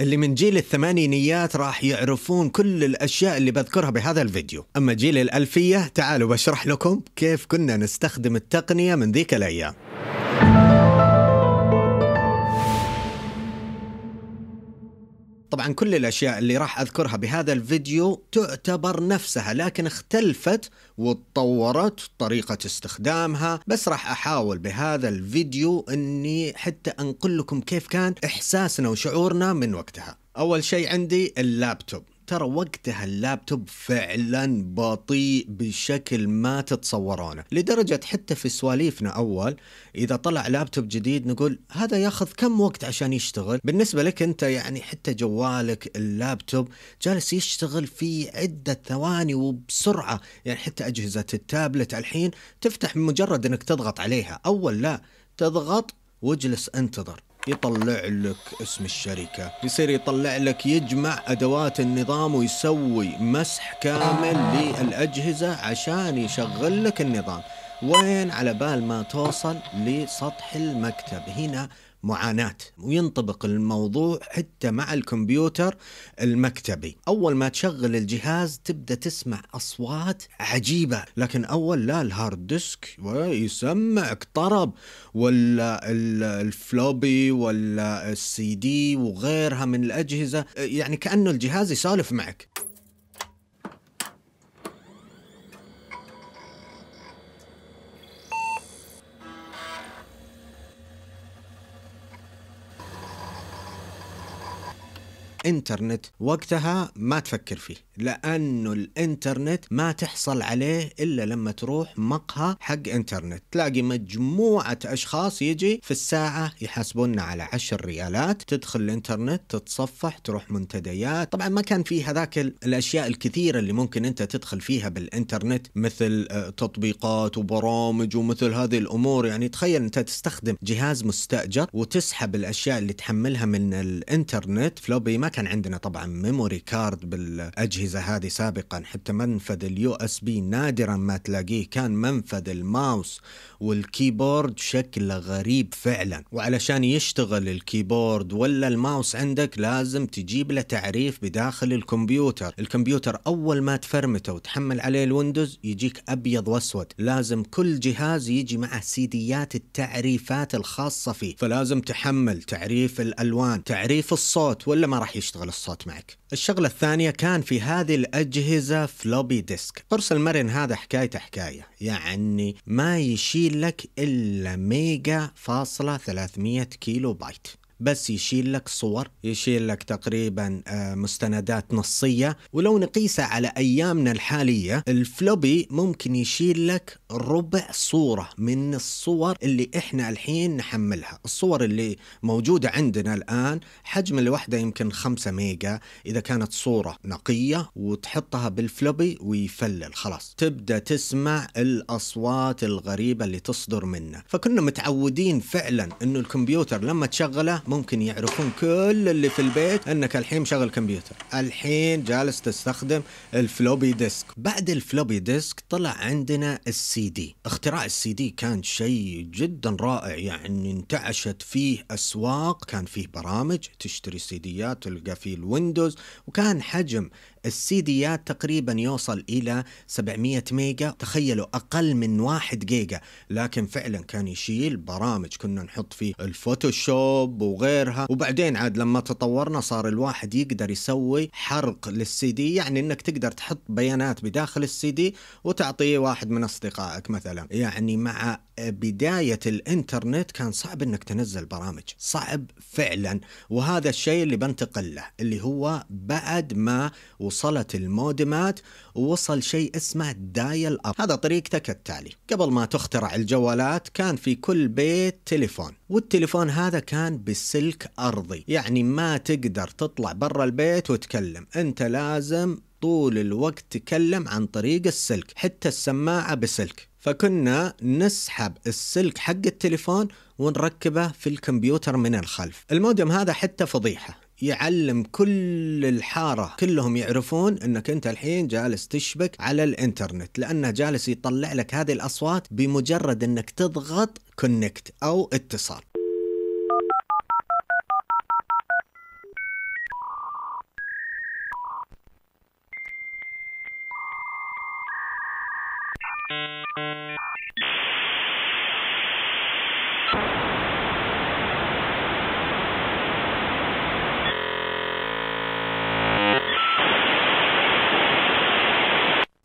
اللي من جيل الثمانينيات راح يعرفون كل الأشياء اللي بذكرها بهذا الفيديو أما جيل الألفية تعالوا بشرح لكم كيف كنا نستخدم التقنية من ذيك الأيام طبعا كل الاشياء اللي راح اذكرها بهذا الفيديو تعتبر نفسها لكن اختلفت وتطورت طريقة استخدامها بس راح احاول بهذا الفيديو اني حتى انقل لكم كيف كان احساسنا وشعورنا من وقتها اول شيء عندي اللابتوب ترى وقتها اللابتوب فعلا بطيء بشكل ما تتصورونه لدرجة حتى في سواليفنا أول إذا طلع لابتوب جديد نقول هذا ياخذ كم وقت عشان يشتغل بالنسبة لك أنت يعني حتى جوالك اللابتوب جالس يشتغل في عدة ثواني وبسرعة يعني حتى أجهزة التابلت الحين تفتح مجرد أنك تضغط عليها أول لا تضغط واجلس انتظر يطلع لك اسم الشركة يصير يطلع لك يجمع أدوات النظام ويسوي مسح كامل للأجهزة عشان يشغل لك النظام وين على بال ما توصل لسطح المكتب هنا معاناة وينطبق الموضوع حتى مع الكمبيوتر المكتبي أول ما تشغل الجهاز تبدأ تسمع أصوات عجيبة لكن أول لا الهارد ديسك يسمعك طرب ولا الفلوبي ولا السي دي وغيرها من الأجهزة يعني كأنه الجهاز يسالف معك الانترنت وقتها ما تفكر فيه لانه الانترنت ما تحصل عليه الا لما تروح مقهى حق انترنت تلاقي مجموعه اشخاص يجي في الساعه يحاسبوننا على 10 ريالات تدخل الانترنت تتصفح تروح منتديات طبعا ما كان في هذاك الاشياء الكثيره اللي ممكن انت تدخل فيها بالانترنت مثل آه، تطبيقات وبرامج ومثل هذه الامور يعني تخيل انت تستخدم جهاز مستاجر وتسحب الاشياء اللي تحملها من الانترنت فلوبي ما كان عندنا طبعا ميموري كارد بالاجهزه هذه سابقا حتى منفذ اليو اس بي نادرا ما تلاقيه كان منفذ الماوس والكيبورد شكله غريب فعلا وعلشان يشتغل الكيبورد ولا الماوس عندك لازم تجيب له تعريف بداخل الكمبيوتر الكمبيوتر اول ما تفرمته وتحمل عليه الويندوز يجيك ابيض واسود لازم كل جهاز يجي معه سيديات التعريفات الخاصه فيه فلازم تحمل تعريف الالوان تعريف الصوت ولا ما راح يشتغل الصوت معك الشغلة الثانية كان في هذه الأجهزة فلوبي ديسك قرص المرن هذا حكايته حكاية يعني ما يشيل لك إلا ميجا فاصلة 300 كيلو بايت بس يشيل لك صور يشيل لك تقريبا آه، مستندات نصية ولو نقيسها على أيامنا الحالية الفلوبي ممكن يشيل لك ربع صورة من الصور اللي إحنا الحين نحملها الصور اللي موجودة عندنا الآن حجم الوحدة يمكن 5 ميجا إذا كانت صورة نقية وتحطها بالفلوبي ويفلل خلاص تبدأ تسمع الأصوات الغريبة اللي تصدر منه فكنا متعودين فعلا أنه الكمبيوتر لما تشغله ممكن يعرفون كل اللي في البيت انك الحين مشغل كمبيوتر الحين جالس تستخدم الفلوبي ديسك بعد الفلوبي ديسك طلع عندنا السي دي اختراع السي دي كان شيء جدا رائع يعني انتعشت فيه اسواق كان فيه برامج تشتري سيديات تلقى فيه الويندوز وكان حجم السيديات تقريبا يوصل إلى 700 ميجا تخيلوا أقل من 1 جيجا لكن فعلا كان يشيل برامج كنا نحط فيه الفوتوشوب وغيرها وبعدين عاد لما تطورنا صار الواحد يقدر يسوي حرق للسي دي يعني انك تقدر تحط بيانات بداخل السي دي وتعطيه واحد من اصدقائك مثلا يعني مع بداية الانترنت كان صعب انك تنزل برامج صعب فعلا وهذا الشيء اللي بنتقل له اللي هو بعد ما وصلت المودمات ووصل شيء اسمه دايل اب هذا طريقته كالتالي قبل ما تخترع الجوالات كان في كل بيت تليفون والتليفون هذا كان بسلك ارضي يعني ما تقدر تطلع برا البيت وتكلم انت لازم طول الوقت تكلم عن طريق السلك حتى السماعه بسلك فكنا نسحب السلك حق التليفون ونركبه في الكمبيوتر من الخلف المودم هذا حتى فضيحة يعلم كل الحارة كلهم يعرفون أنك أنت الحين جالس تشبك على الإنترنت لأنه جالس يطلع لك هذه الأصوات بمجرد أنك تضغط كونكت أو اتصال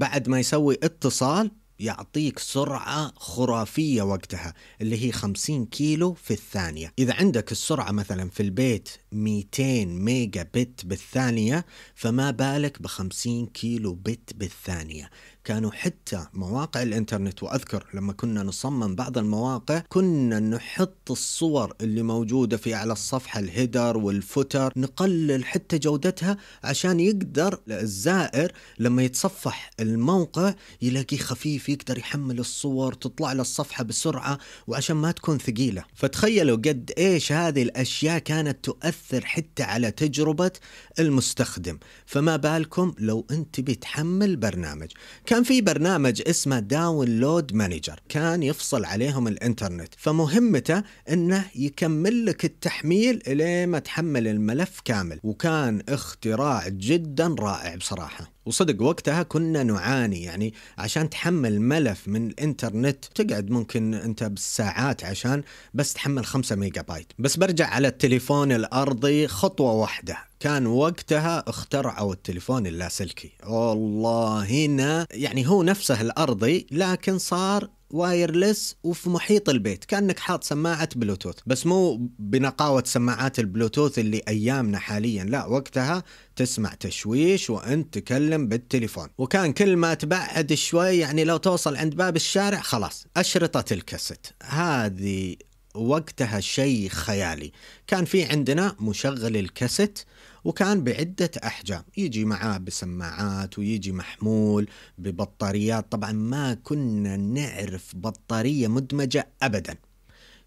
بعد ما يسوي اتصال يعطيك سرعة خرافية وقتها اللي هي 50 كيلو في الثانية إذا عندك السرعة مثلا في البيت 200 ميجا بت بالثانية فما بالك ب 50 كيلو بت بالثانية كانوا حتى مواقع الانترنت واذكر لما كنا نصمم بعض المواقع كنا نحط الصور اللي موجوده في اعلى الصفحه الهيدر والفوتر نقلل حتى جودتها عشان يقدر الزائر لما يتصفح الموقع يلاقيه خفيف يقدر يحمل الصور تطلع له الصفحه بسرعه وعشان ما تكون ثقيله فتخيلوا قد ايش هذه الاشياء كانت تؤثر حتى على تجربه المستخدم فما بالكم لو انت بتحمل برنامج كان في برنامج اسمه داونلود مانجر كان يفصل عليهم الانترنت فمهمته انه يكمل لك التحميل الى ما تحمل الملف كامل وكان اختراع جدا رائع بصراحه وصدق وقتها كنا نعاني يعني عشان تحمل ملف من الانترنت تقعد ممكن انت بالساعات عشان بس تحمل 5 ميجا بايت بس برجع على التليفون الارضي خطوه واحده كان وقتها اخترعوا التليفون اللاسلكي والله هنا يعني هو نفسه الارضي لكن صار وايرلس وفي محيط البيت كانك حاط سماعه بلوتوث بس مو بنقاوه سماعات البلوتوث اللي ايامنا حاليا لا وقتها تسمع تشويش وانت تكلم بالتليفون وكان كل ما تبعد شوي يعني لو توصل عند باب الشارع خلاص اشرطه الكاسيت هذه وقتها شيء خيالي كان في عندنا مشغل الكاسيت وكان بعدة أحجام يجي معاه بسماعات ويجي محمول ببطاريات طبعا ما كنا نعرف بطارية مدمجة أبدا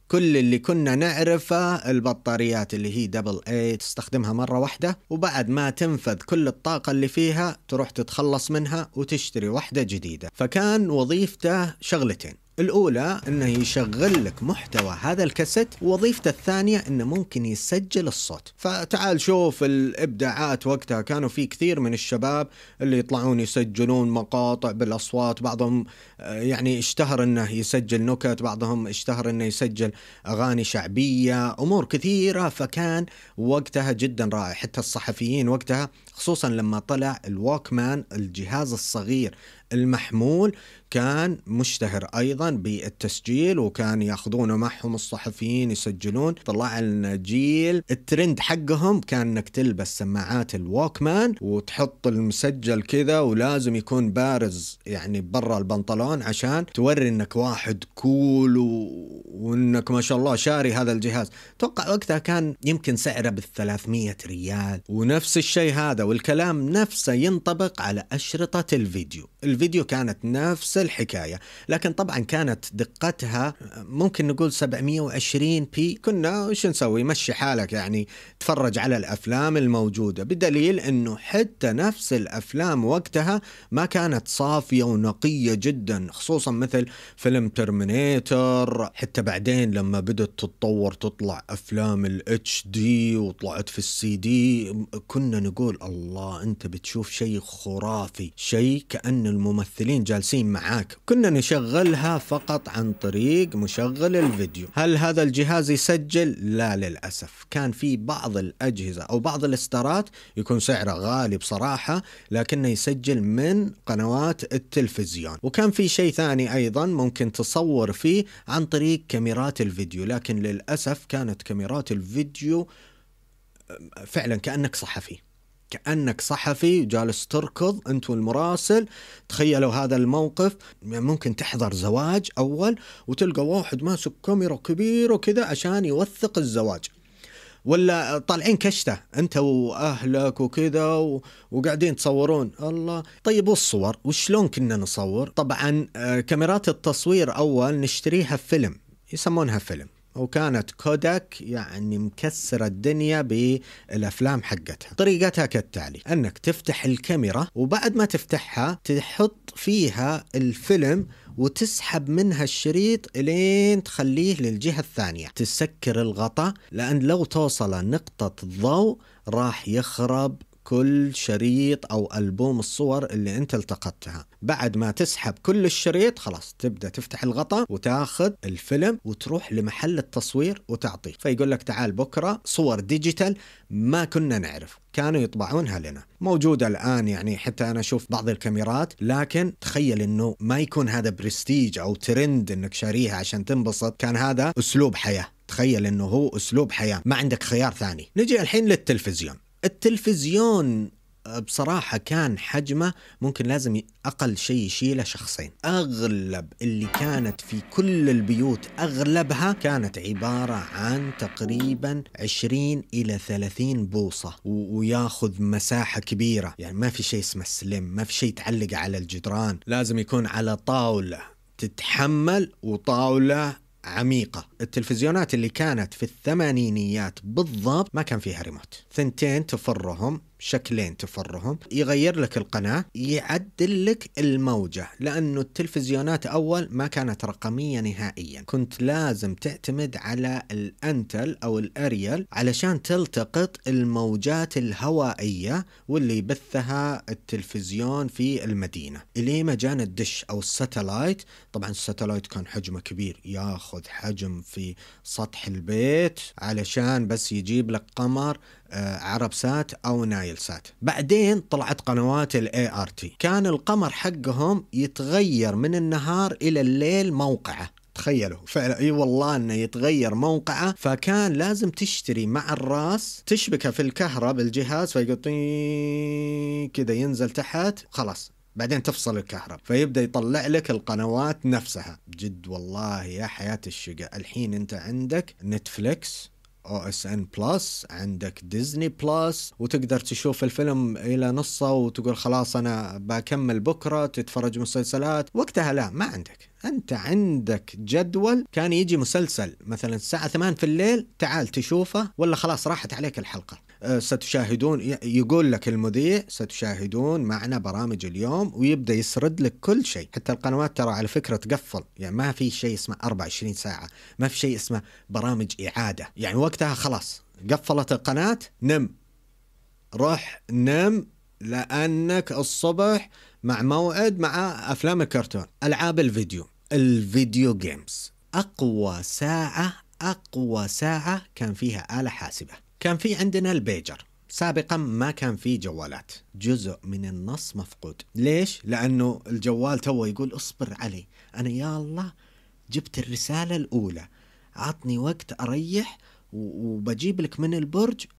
كل اللي كنا نعرفه البطاريات اللي هي دبل اي تستخدمها مرة واحدة وبعد ما تنفذ كل الطاقة اللي فيها تروح تتخلص منها وتشتري واحدة جديدة فكان وظيفته شغلتين الأولى أنه يشغل لك محتوى هذا الكاسيت ووظيفته الثانية أنه ممكن يسجل الصوت فتعال شوف الإبداعات وقتها كانوا في كثير من الشباب اللي يطلعون يسجلون مقاطع بالأصوات بعضهم آه، يعني اشتهر أنه يسجل نكت بعضهم اشتهر أنه يسجل أغاني شعبية أمور كثيرة فكان وقتها جدا رائع حتى الصحفيين وقتها خصوصا لما طلع الووكمان الجهاز الصغير المحمول كان مشتهر ايضا بالتسجيل وكان ياخذونه معهم الصحفيين يسجلون طلع لنا جيل الترند حقهم كان انك تلبس سماعات الووكمان وتحط المسجل كذا ولازم يكون بارز يعني برا البنطلون عشان توري انك واحد كول و... وانك ما شاء الله شاري هذا الجهاز توقع وقتها كان يمكن سعره بال300 ريال ونفس الشيء هذا والكلام نفسه ينطبق على اشرطه الفيديو الفيديو كانت نفس الحكاية لكن طبعا كانت دقتها ممكن نقول 720 بي كنا وش نسوي مشي حالك يعني تفرج على الأفلام الموجودة بدليل أنه حتى نفس الأفلام وقتها ما كانت صافية ونقية جدا خصوصا مثل فيلم ترمينيتر حتى بعدين لما بدأت تتطور تطلع أفلام الاتش دي وطلعت في السي دي كنا نقول الله أنت بتشوف شيء خرافي شيء كأنه الممثلين جالسين معاك كنا نشغلها فقط عن طريق مشغل الفيديو هل هذا الجهاز يسجل لا للأسف كان في بعض الأجهزة أو بعض الإصدارات يكون سعره غالي بصراحة لكنه يسجل من قنوات التلفزيون وكان في شيء ثاني أيضا ممكن تصور فيه عن طريق كاميرات الفيديو لكن للأسف كانت كاميرات الفيديو فعلا كأنك صحفي كانك صحفي جالس تركض انت والمراسل تخيلوا هذا الموقف ممكن تحضر زواج اول وتلقى واحد ماسك كاميرا كبيره كذا عشان يوثق الزواج ولا طالعين كشته انت واهلك وكذا و... وقاعدين تصورون الله طيب والصور وشلون كنا نصور طبعا آه، كاميرات التصوير اول نشتريها فيلم يسمونها فيلم وكانت كوداك يعني مكسرة الدنيا بالأفلام حقتها طريقتها كالتالي أنك تفتح الكاميرا وبعد ما تفتحها تحط فيها الفيلم وتسحب منها الشريط الين تخليه للجهة الثانية تسكر الغطاء لأن لو توصل نقطة الضوء راح يخرب كل شريط او البوم الصور اللي انت التقطتها بعد ما تسحب كل الشريط خلاص تبدا تفتح الغطاء وتاخذ الفيلم وتروح لمحل التصوير وتعطيه فيقول لك تعال بكره صور ديجيتال ما كنا نعرف كانوا يطبعونها لنا موجودة الآن يعني حتى أنا أشوف بعض الكاميرات لكن تخيل أنه ما يكون هذا برستيج أو ترند أنك شاريها عشان تنبسط كان هذا أسلوب حياة تخيل أنه هو أسلوب حياة ما عندك خيار ثاني نجي الحين للتلفزيون التلفزيون آه، بصراحة كان حجمه ممكن لازم أقل شيء يشيله شخصين أغلب اللي كانت في كل البيوت أغلبها كانت عبارة عن تقريبا 20 إلى 30 بوصة وياخذ مساحة كبيرة يعني ما في شيء اسمه سلم ما في شيء تعلق على الجدران لازم يكون على طاولة تتحمل وطاولة عميقة التلفزيونات اللي كانت في الثمانينيات بالضبط ما كان فيها ريموت ثنتين تفرهم شكلين تفرهم يغير لك القناة يعدل لك الموجة لأنه التلفزيونات أول ما كانت رقمية نهائيا كنت لازم تعتمد على الأنتل أو الأريل علشان تلتقط الموجات الهوائية واللي يبثها التلفزيون في المدينة اللي ما جانا الدش أو الساتلايت طبعا الساتلايت كان حجمه كبير يا ياخذ حجم في سطح البيت علشان بس يجيب لك قمر آه، عرب سات او نايل سات بعدين طلعت قنوات الاي ار تي كان القمر حقهم يتغير من النهار الى الليل موقعه تخيلوا فعلا اي والله انه يتغير موقعه فكان لازم تشتري مع الراس تشبكه في الكهرب الجهاز فيقطين كذا ينزل تحت خلاص بعدين تفصل الكهرب فيبدا يطلع لك القنوات نفسها جد والله يا حياه الشقا الحين انت عندك نتفليكس او اس ان بلس عندك ديزني بلس وتقدر تشوف الفيلم الى نصه وتقول خلاص انا بكمل بكره تتفرج مسلسلات وقتها لا ما عندك انت عندك جدول كان يجي مسلسل مثلا الساعه 8 في الليل تعال تشوفه ولا خلاص راحت عليك الحلقه آه، ستشاهدون يقول لك المذيع ستشاهدون معنا برامج اليوم ويبدا يسرد لك كل شيء حتى القنوات ترى على فكره تقفل يعني ما في شيء اسمه 24 ساعه ما في شيء اسمه برامج اعاده يعني وقتها خلاص قفلت القناه نم روح نم لانك الصبح مع موعد مع افلام الكرتون العاب الفيديو الفيديو جيمز اقوى ساعه اقوى ساعه كان فيها اله حاسبه كان في عندنا البيجر سابقا ما كان في جوالات جزء من النص مفقود ليش لانه الجوال تو يقول اصبر علي انا يا الله جبت الرساله الاولى عطني وقت اريح وبجيب لك من البرج